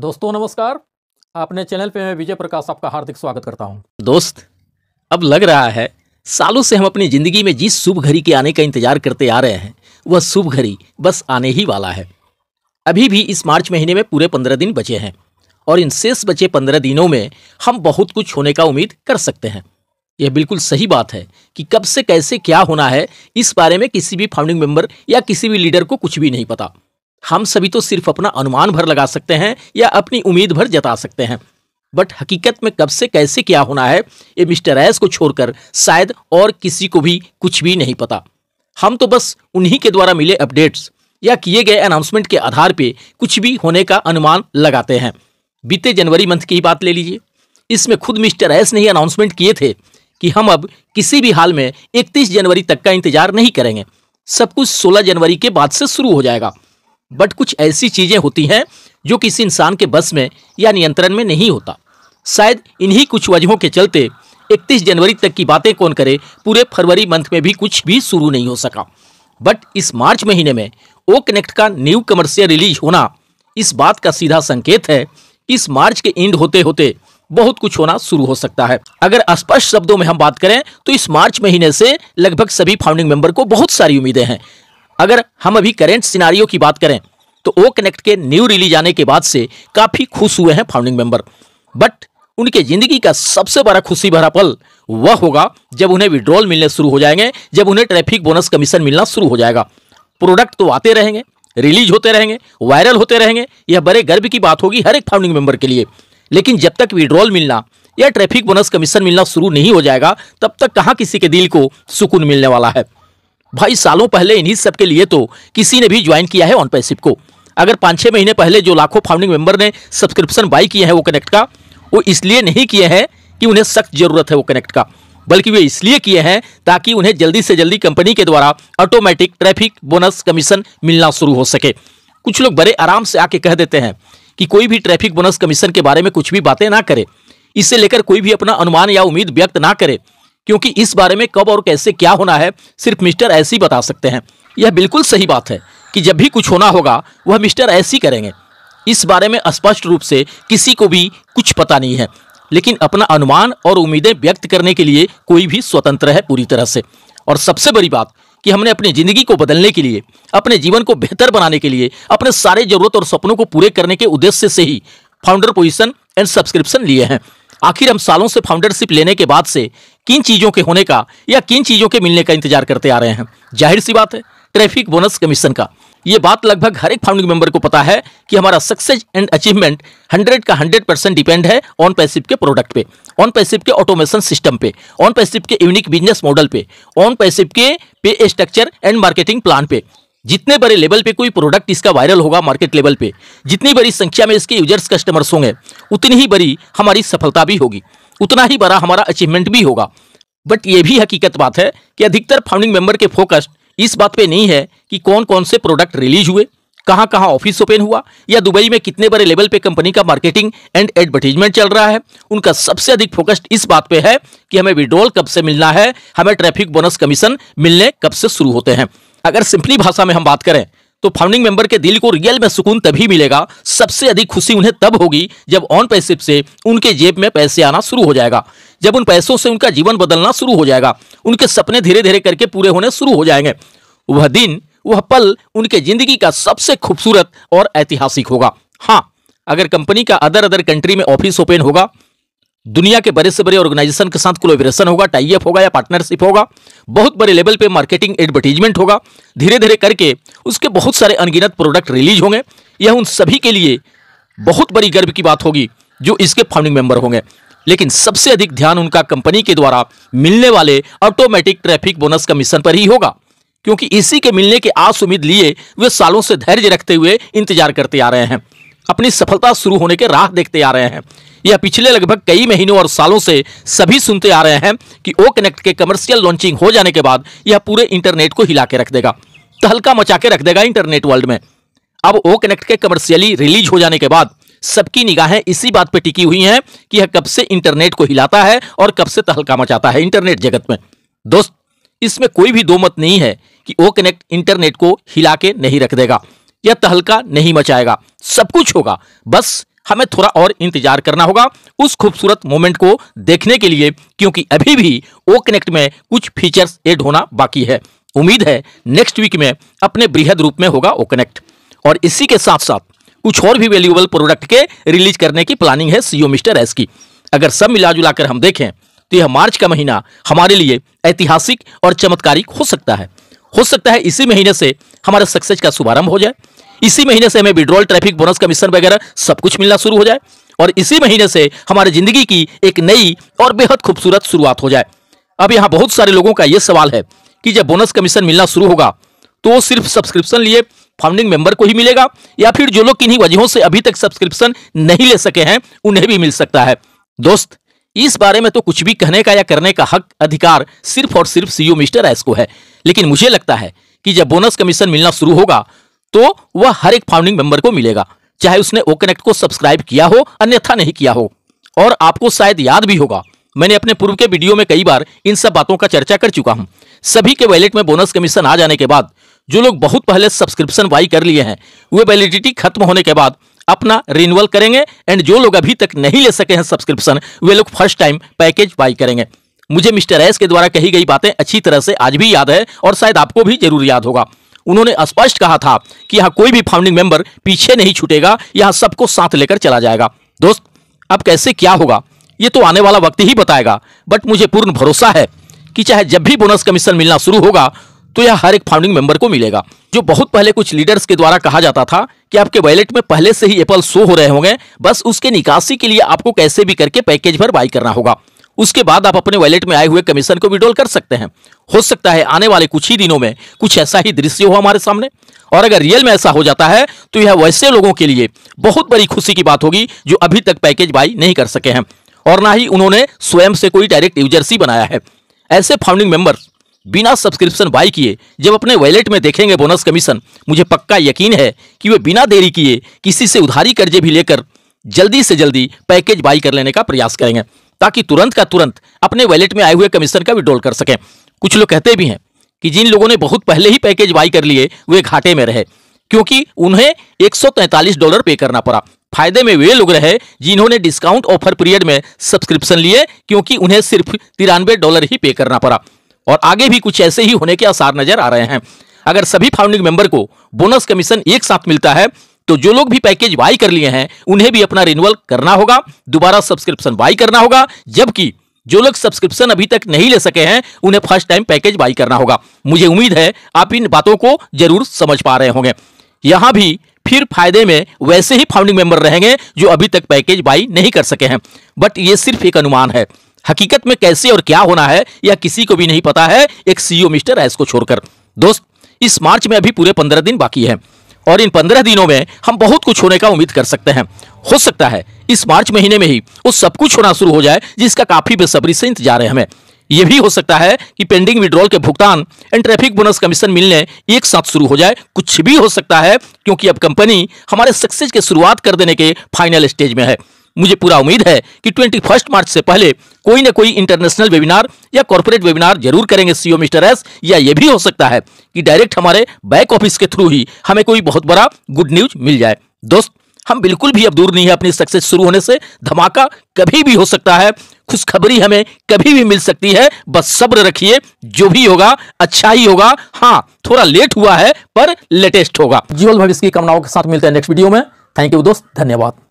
दोस्तों नमस्कार आपने चैनल पे मैं विजय प्रकाश आपका हार्दिक स्वागत करता हूं दोस्त अब लग रहा है सालों से हम अपनी ज़िंदगी में जिस शुभ घड़ी के आने का इंतजार करते आ रहे हैं वह शुभ घड़ी बस आने ही वाला है अभी भी इस मार्च महीने में पूरे पंद्रह दिन बचे हैं और इन शेष बचे पंद्रह दिनों में हम बहुत कुछ होने का उम्मीद कर सकते हैं यह बिल्कुल सही बात है कि कब से कैसे क्या होना है इस बारे में किसी भी फाउंडिंग मेंबर या किसी भी लीडर को कुछ भी नहीं पता हम सभी तो सिर्फ अपना अनुमान भर लगा सकते हैं या अपनी उम्मीद भर जता सकते हैं बट हकीकत में कब से कैसे क्या होना है ये मिस्टर एस को छोड़कर शायद और किसी को भी कुछ भी नहीं पता हम तो बस उन्हीं के द्वारा मिले अपडेट्स या किए गए अनाउंसमेंट के आधार पे कुछ भी होने का अनुमान लगाते हैं बीते जनवरी मंथ की बात ले लीजिए इसमें खुद मिस्टर एस ने ही अनाउंसमेंट किए थे कि हम अब किसी भी हाल में 31 जनवरी तक का इंतजार नहीं करेंगे सब कुछ 16 जनवरी के बाद से शुरू हो जाएगा बट कुछ ऐसी चीज़ें होती हैं जो किसी इंसान के बस में या नियंत्रण में नहीं होता शायद इन्हीं कुछ वजहों के चलते 31 जनवरी तक की बातें कौन करे पूरे फरवरी मंथ में भी कुछ भी शुरू नहीं हो सका बट इस मार्च महीने में ओ कनेक्ट का न्यू कमर्शियल रिलीज होना इस बात का सीधा संकेत है कि इस मार्च के एंड होते होते बहुत कुछ होना शुरू हो सकता है अगर स्पष्ट शब्दों में हम बात करें तो इस मार्च महीने से लगभग सभी फाउंडिंग मेंबर को बहुत सारी उम्मीदें हैं अगर हम अभी करेंट सिनारियों की बात करें तो ओ कनेक्ट के न्यू रिलीज आने के बाद से काफ़ी खुश हुए हैं फाउंडिंग मेंबर बट उनके जिंदगी का सबसे बड़ा खुशी भरा पल वह होगा जब उन्हें विड्रॉल मिलने शुरू हो जाएंगे जब उन्हें ट्रैफिक बोनस कमीशन मिलना शुरू हो जाएगा प्रोडक्ट तो आते रहेंगे रिलीज होते रहेंगे वायरल होते रहेंगे यह बड़े गर्व की बात होगी हर एक फाउंडिंग मेंबर के लिए लेकिन जब तक विड्रॉल मिलना या ट्रैफिक बोनस कमीशन मिलना शुरू नहीं हो जाएगा तब तक कहाँ किसी के दिल को सुकून मिलने वाला है भाई सालों पहले इन्हीं सब के लिए तो किसी ने भी ज्वाइन किया है ऑन पैसिप को अगर पाँच छः महीने पहले जो लाखों फाउंडिंग मेंबर ने सब्सक्रिप्शन बाई किए हैं वो कनेक्ट का वो इसलिए नहीं किए हैं कि उन्हें सख्त जरूरत है वो कनेक्ट का बल्कि वे इसलिए किए हैं ताकि उन्हें जल्दी से जल्दी कंपनी के द्वारा ऑटोमेटिक ट्रैफिक बोनस कमीशन मिलना शुरू हो सके कुछ लोग बड़े आराम से आके कह देते हैं कि कोई भी ट्रैफिक बोनस कमीशन के बारे में कुछ भी बातें ना करे इससे लेकर कोई भी अपना अनुमान या उम्मीद व्यक्त ना करे क्योंकि इस बारे में कब और कैसे क्या होना है सिर्फ मिस्टर ऐसी बता सकते हैं यह बिल्कुल सही बात है कि जब भी कुछ होना होगा वह मिस्टर ऐसी करेंगे इस बारे में स्पष्ट रूप से किसी को भी कुछ पता नहीं है लेकिन अपना अनुमान और उम्मीदें व्यक्त करने के लिए कोई भी स्वतंत्र है पूरी तरह से और सबसे बड़ी बात कि हमने अपनी ज़िंदगी को बदलने के लिए अपने जीवन को बेहतर बनाने के लिए अपने सारे ज़रूरत और सपनों को पूरे करने के उद्देश्य से ही फाउंडर पोजीशन एंड सब्सक्रिप्शन लिए हैं आखिर हम सालों से फाउंडरशिप लेने के बाद से किन चीज़ों के होने का या किन चीज़ों के मिलने का इंतजार करते आ रहे हैं जाहिर सी बात है ट्रैफिक बोनस कमीशन का ये बात लगभग हर एक फाउंडिंग मेंबर को पता है कि हमारा सक्सेस एंड अचीवमेंट 100 का 100 परसेंट डिपेंड है ऑन पैसिव के प्रोडक्ट पे ऑन पैसिव के ऑटोमेशन सिस्टम पे ऑन पैसिव के यूनिक बिजनेस मॉडल पे ऑन पैसिव के pay structure and marketing plan पे जितने बड़े लेवल पे कोई प्रोडक्ट इसका वायरल होगा मार्केट लेवल पे जितनी बड़ी संख्या में इसके यूजर्स कस्टमर्स होंगे उतनी ही बड़ी हमारी सफलता भी होगी उतना ही बड़ा हमारा अचीवमेंट भी होगा बट ये भी हकीकत बात है कि अधिकतर फाउंडिंग मेंबर के फोकस इस बात पे नहीं है कि कौन कौन से प्रोडक्ट रिलीज हुए कहाँ कहाँ ऑफिस ओपन हुआ या दुबई में कितने बड़े लेवल पे कंपनी का मार्केटिंग एंड एडवर्टीजमेंट चल रहा है उनका सबसे अधिक फोकस्ड इस बात पे है कि हमें विड्रॉल कब से मिलना है हमें ट्रैफिक बोनस कमीशन मिलने कब से शुरू होते हैं अगर सिंपली भाषा में हम बात करें तो फाउंडिंग मेंबर के दिल को रियल में सुकून तभी मिलेगा सबसे अधिक खुशी उन्हें तब होगी जब ऑन पैसिव से उनके जेब में पैसे आना शुरू हो जाएगा जब उन पैसों से उनका जीवन बदलना शुरू हो जाएगा उनके सपने धीरे धीरे करके पूरे होने शुरू हो जाएंगे वह दिन वह पल उनके जिंदगी का सबसे खूबसूरत और ऐतिहासिक होगा हाँ अगर कंपनी का अदर अदर कंट्री में ऑफिस ओपन होगा दुनिया के बड़े से बड़े ऑर्गेनाइजेशन के साथ कोलोबरेशन होगा टाइप होगा या पार्टनरशिप होगा बहुत बड़े लेवल पे मार्केटिंग एडवर्टीजमेंट होगा धीरे धीरे करके उसके बहुत सारे अनगिनत प्रोडक्ट रिलीज होंगे यह उन सभी के लिए बहुत बड़ी गर्व की बात होगी जो इसके फाउंडिंग मेंबर होंगे लेकिन सबसे अधिक ध्यान उनका कंपनी के द्वारा मिलने वाले ऑटोमेटिक ट्रैफिक बोनस कमीशन पर ही होगा क्योंकि इसी के मिलने के आस उम्मीद लिए वे सालों से धैर्य रखते हुए इंतजार करते आ रहे हैं अपनी सफलता शुरू होने के राह देखते आ रहे हैं यह पिछले लगभग कई महीनों और सालों से सभी सुनते आ रहे हैं कि ओ कनेक्ट के कमर्शियल लॉन्चिंग हो जाने के बाद यह पूरे इंटरनेट को हिला के रख देगा तहलका मचा के रख देगा इंटरनेट वर्ल्ड में अब ओ कनेक्ट के कमर्शियली रिलीज हो जाने के बाद सबकी निगाहें इसी बात पर टिकी हुई हैं कि यह कब से इंटरनेट को हिलाता है और कब से तहलका मचाता है इंटरनेट जगत में दोस्त इसमें कोई भी दो मत नहीं है कि ओ कनेक्ट इंटरनेट को हिला के नहीं रख देगा यह तहलका नहीं मचाएगा सब कुछ होगा बस हमें थोड़ा और इंतजार करना होगा उस खूबसूरत मोमेंट को देखने के लिए क्योंकि अभी भी ओ कनेक्ट में कुछ फीचर्स एड होना बाकी है उम्मीद है नेक्स्ट वीक में अपने बृहद रूप में होगा ओ कनेक्ट और इसी के साथ साथ कुछ और भी वैल्यूएबल प्रोडक्ट के रिलीज करने की प्लानिंग है सीओ e मिस्टर एस की अगर सब मिला जुलाकर हम देखें तो यह मार्च का महीना हमारे लिए ऐतिहासिक और चमत्कारिक हो सकता है हो सकता है इसी महीने से हमारे सक्सेस का शुभारंभ हो जाए इसी महीने से हमें विड्रॉल ट्रैफिक बोनस कमीशन वगैरह सब कुछ मिलना शुरू हो जाए और इसी महीने से हमारी जिंदगी की एक नई और बेहद खूबसूरत शुरुआत हो जाए अब यहाँ बहुत सारे लोगों का यह सवाल है कि जब बोनस कमीशन मिलना शुरू होगा तो सिर्फ सब्सक्रिप्शन लिए फाउंडिंग मेंबर को ही मिलेगा या फिर जो लोग किन्हीं वजहों से अभी तक सब्सक्रिप्शन नहीं ले सके हैं उन्हें भी मिल सकता है दोस्त इस बारे में तो कुछ भी कहने का या करने का हक अधिकार सिर्फ और सिर्फ सीईओ मिस्टर एस को है लेकिन मुझे लगता है कि जब बोनस कमीशन मिलना शुरू होगा तो वह हर एक फाउंडिंग मेंबर को मिलेगा चाहे उसने ओ कनेक्ट को सब्सक्राइब किया हो अन्यथा नहीं किया हो और आपको शायद याद भी होगा मैंने अपने पूर्व के वीडियो में कई बार इन सब बातों का चर्चा कर चुका हूं सभी के वैलेट में बोनस कमीशन आ जाने के बाद जो लोग बहुत पहले सब्सक्रिप्शन बाई कर लिए हैं वे वैलिडिटी खत्म होने के बाद अपना रिन्यूअल करेंगे एंड जो लोग अभी तक नहीं ले सके हैं सब्सक्रिप्शन वे लोग फर्स्ट टाइम पैकेज बाई करेंगे मुझे मिस्टर एस के द्वारा कही गई बातें अच्छी तरह से आज भी याद है और शायद आपको भी जरूर याद होगा उन्होंने स्पष्ट कहा था कि यहाँ कोई भी फाउंडिंग मेंबर पीछे नहीं छूटेगा यहाँ सबको साथ लेकर चला जाएगा दोस्त अब कैसे क्या होगा ये तो आने वाला वक्त ही बताएगा बट मुझे पूर्ण भरोसा है कि चाहे जब भी बोनस कमीशन मिलना शुरू होगा तो यह हर एक फाउंडिंग मेंबर को मिलेगा जो बहुत पहले कुछ लीडर्स के द्वारा कहा जाता था कि आपके वैलेट में पहले से ही एप्पल शो हो रहे होंगे बस उसके निकासी के लिए आपको कैसे भी करके पैकेज भर बाई करना होगा उसके बाद आप अपने वैलेट में आए हुए कमीशन को विड्रॉल कर सकते हैं हो सकता है आने वाले कुछ ही दिनों में कुछ ऐसा ही दृश्य हो हमारे सामने और अगर रियल में ऐसा हो जाता है तो यह वैसे लोगों के लिए बहुत बड़ी खुशी की बात होगी जो अभी तक पैकेज बाई नहीं कर सके हैं और ना ही उन्होंने स्वयं से कोई डायरेक्ट यूजर्स ही बनाया है ऐसे फाउंडिंग मेंबर्स बिना सब्सक्रिप्शन बाई किए जब अपने वैलेट में देखेंगे बोनस कमीशन मुझे पक्का यकीन है कि वे बिना देरी किए किसी से उधारी कर्जे भी लेकर जल्दी से जल्दी पैकेज बाई कर लेने का प्रयास करेंगे ताकि तुरंत का तुरंत अपने वैलेट में आए हुए कमीशन का विड्रॉल कर सकें कुछ लोग कहते भी हैं कि जिन लोगों ने बहुत पहले ही पैकेज बाई कर लिए वे घाटे में रहे क्योंकि उन्हें एक डॉलर पे करना पड़ा फायदे में वे लोग रहे जिन्होंने डिस्काउंट ऑफर पीरियड में सब्सक्रिप्शन लिए क्योंकि उन्हें सिर्फ तिरानवे डॉलर ही पे करना पड़ा और आगे भी कुछ ऐसे ही होने के आसार नजर आ रहे हैं अगर सभी फाउंडिंग मेंबर को बोनस कमीशन एक साथ मिलता है तो जो लोग भी पैकेज बाई कर लिए हैं उन्हें भी अपना रिन्यूअल करना होगा दोबारा सब्सक्रिप्शन बाई करना होगा जबकि जो लोग सब्सक्रिप्शन अभी तक नहीं ले सके हैं उन्हें फर्स्ट टाइम पैकेज बाई करना होगा मुझे उम्मीद है आप इन बातों को जरूर समझ पा रहे होंगे यहां भी फिर फायदे में वैसे ही फाउंडिंग मेंबर रहेंगे जो अभी तक पैकेज बाई नहीं कर सके हैं बट ये सिर्फ एक अनुमान है हकीकत में कैसे और क्या होना है यह किसी को भी नहीं पता है एक सीईओ e मिस्टर एस को छोड़कर दोस्त इस मार्च में अभी पूरे पंद्रह दिन बाकी है और इन पंद्रह दिनों में हम बहुत कुछ होने का उम्मीद कर सकते हैं हो सकता है इस मार्च महीने में ही वो सब कुछ होना शुरू हो जाए जिसका काफी बेसब्री से इंतजार है हमें यह भी हो सकता है कि पेंडिंग विड्रॉल के भुगतान एंड ट्रैफिक बोनस कमीशन मिलने एक साथ शुरू हो जाए कुछ भी हो सकता है क्योंकि अब कंपनी हमारे सक्सेस के शुरुआत कर देने के फाइनल स्टेज में है मुझे पूरा उम्मीद है कि ट्वेंटी फर्स्ट मार्च से पहले कोई ना कोई इंटरनेशनल वेबिनार या कॉरपोरेट वेबिनार जरूर करेंगे सीओ e मिस्टर एस या ये भी हो सकता है कि डायरेक्ट हमारे बैक ऑफिस के थ्रू ही हमें कोई बहुत बड़ा गुड न्यूज मिल जाए दोस्त हम बिल्कुल भी अब दूर नहीं है अपनी सक्सेस शुरू होने से धमाका कभी भी हो सकता है खुशखबरी हमें कभी भी मिल सकती है बस सब्र रखिए जो भी होगा अच्छा ही होगा हाँ थोड़ा लेट हुआ है पर लेटेस्ट होगा जीवल भविष्य की कामनाओं के साथ मिलते हैं नेक्स्ट वीडियो में थैंक यू दोस्त धन्यवाद